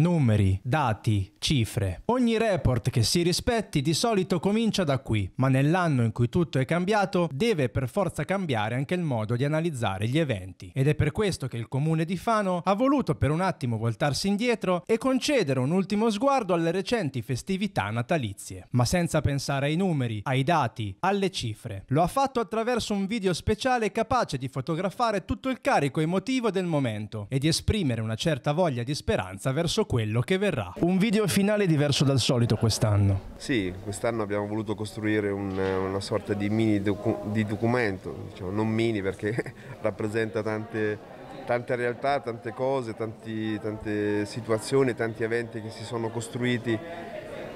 numeri, dati, cifre. Ogni report che si rispetti di solito comincia da qui, ma nell'anno in cui tutto è cambiato deve per forza cambiare anche il modo di analizzare gli eventi. Ed è per questo che il comune di Fano ha voluto per un attimo voltarsi indietro e concedere un ultimo sguardo alle recenti festività natalizie, ma senza pensare ai numeri, ai dati, alle cifre. Lo ha fatto attraverso un video speciale capace di fotografare tutto il carico emotivo del momento e di esprimere una certa voglia di speranza verso quello che verrà. Un video finale diverso dal solito quest'anno. Sì, quest'anno abbiamo voluto costruire un, una sorta di mini docu di documento, diciamo, non mini perché rappresenta tante tante realtà, tante cose, tanti, tante situazioni, tanti eventi che si sono costruiti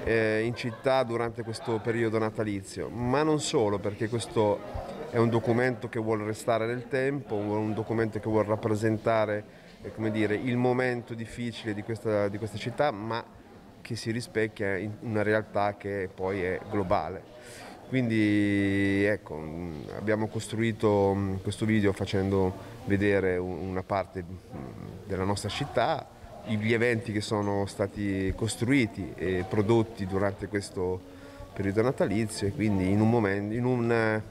eh, in città durante questo periodo natalizio, ma non solo perché questo è un documento che vuole restare nel tempo, un documento che vuole rappresentare come dire, il momento difficile di questa, di questa città, ma che si rispecchia in una realtà che poi è globale. Quindi ecco, mm, abbiamo costruito mm, questo video facendo vedere una parte mm, della nostra città, gli eventi che sono stati costruiti e prodotti durante questo periodo natalizio e quindi in un momento, in un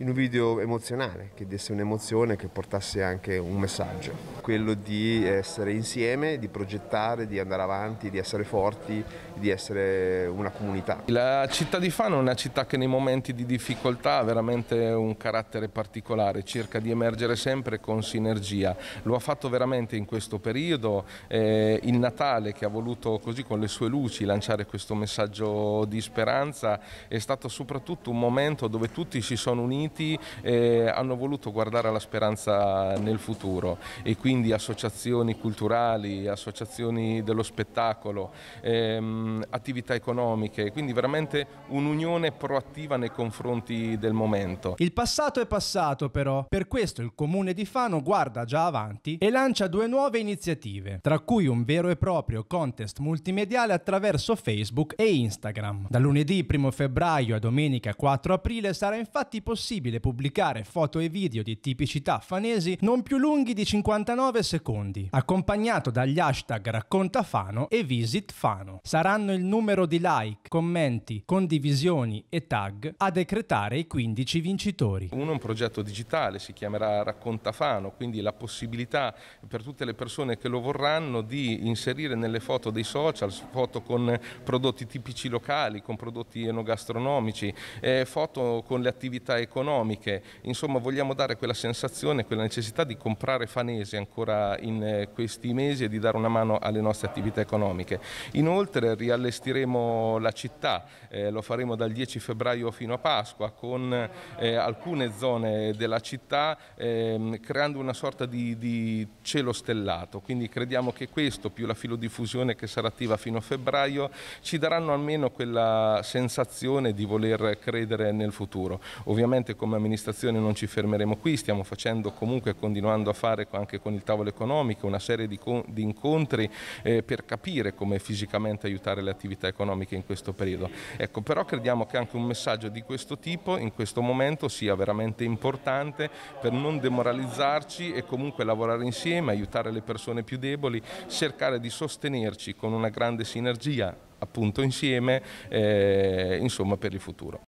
in un video emozionale, che desse un'emozione, che portasse anche un messaggio. Quello di essere insieme, di progettare, di andare avanti, di essere forti, di essere una comunità. La città di Fano è una città che nei momenti di difficoltà ha veramente un carattere particolare, cerca di emergere sempre con sinergia. Lo ha fatto veramente in questo periodo, eh, il Natale che ha voluto così con le sue luci lanciare questo messaggio di speranza è stato soprattutto un momento dove tutti si sono uniti uniti eh, hanno voluto guardare alla speranza nel futuro e quindi associazioni culturali, associazioni dello spettacolo, ehm, attività economiche, quindi veramente un'unione proattiva nei confronti del momento. Il passato è passato però, per questo il comune di Fano guarda già avanti e lancia due nuove iniziative, tra cui un vero e proprio contest multimediale attraverso Facebook e Instagram. Da lunedì 1 febbraio a domenica 4 aprile sarà infatti possibile possibile pubblicare foto e video di tipicità fanesi non più lunghi di 59 secondi, accompagnato dagli hashtag racconta Fano e visit Fano. Saranno il numero di like, commenti, condivisioni e tag a decretare i 15 vincitori. Uno è un progetto digitale, si chiamerà Racconta Fano, quindi la possibilità per tutte le persone che lo vorranno di inserire nelle foto dei social, foto con prodotti tipici locali, con prodotti enogastronomici, eh, foto con le attività economiche economiche, insomma vogliamo dare quella sensazione, quella necessità di comprare fanesi ancora in eh, questi mesi e di dare una mano alle nostre attività economiche. Inoltre riallestiremo la città, eh, lo faremo dal 10 febbraio fino a Pasqua con eh, alcune zone della città eh, creando una sorta di, di cielo stellato, quindi crediamo che questo più la filodiffusione che sarà attiva fino a febbraio ci daranno almeno quella sensazione di voler credere nel futuro. Ovviamente Ovviamente come amministrazione non ci fermeremo qui, stiamo facendo comunque, continuando a fare anche con il tavolo economico, una serie di, di incontri eh, per capire come fisicamente aiutare le attività economiche in questo periodo. Ecco, però crediamo che anche un messaggio di questo tipo in questo momento sia veramente importante per non demoralizzarci e comunque lavorare insieme, aiutare le persone più deboli, cercare di sostenerci con una grande sinergia appunto insieme eh, insomma per il futuro.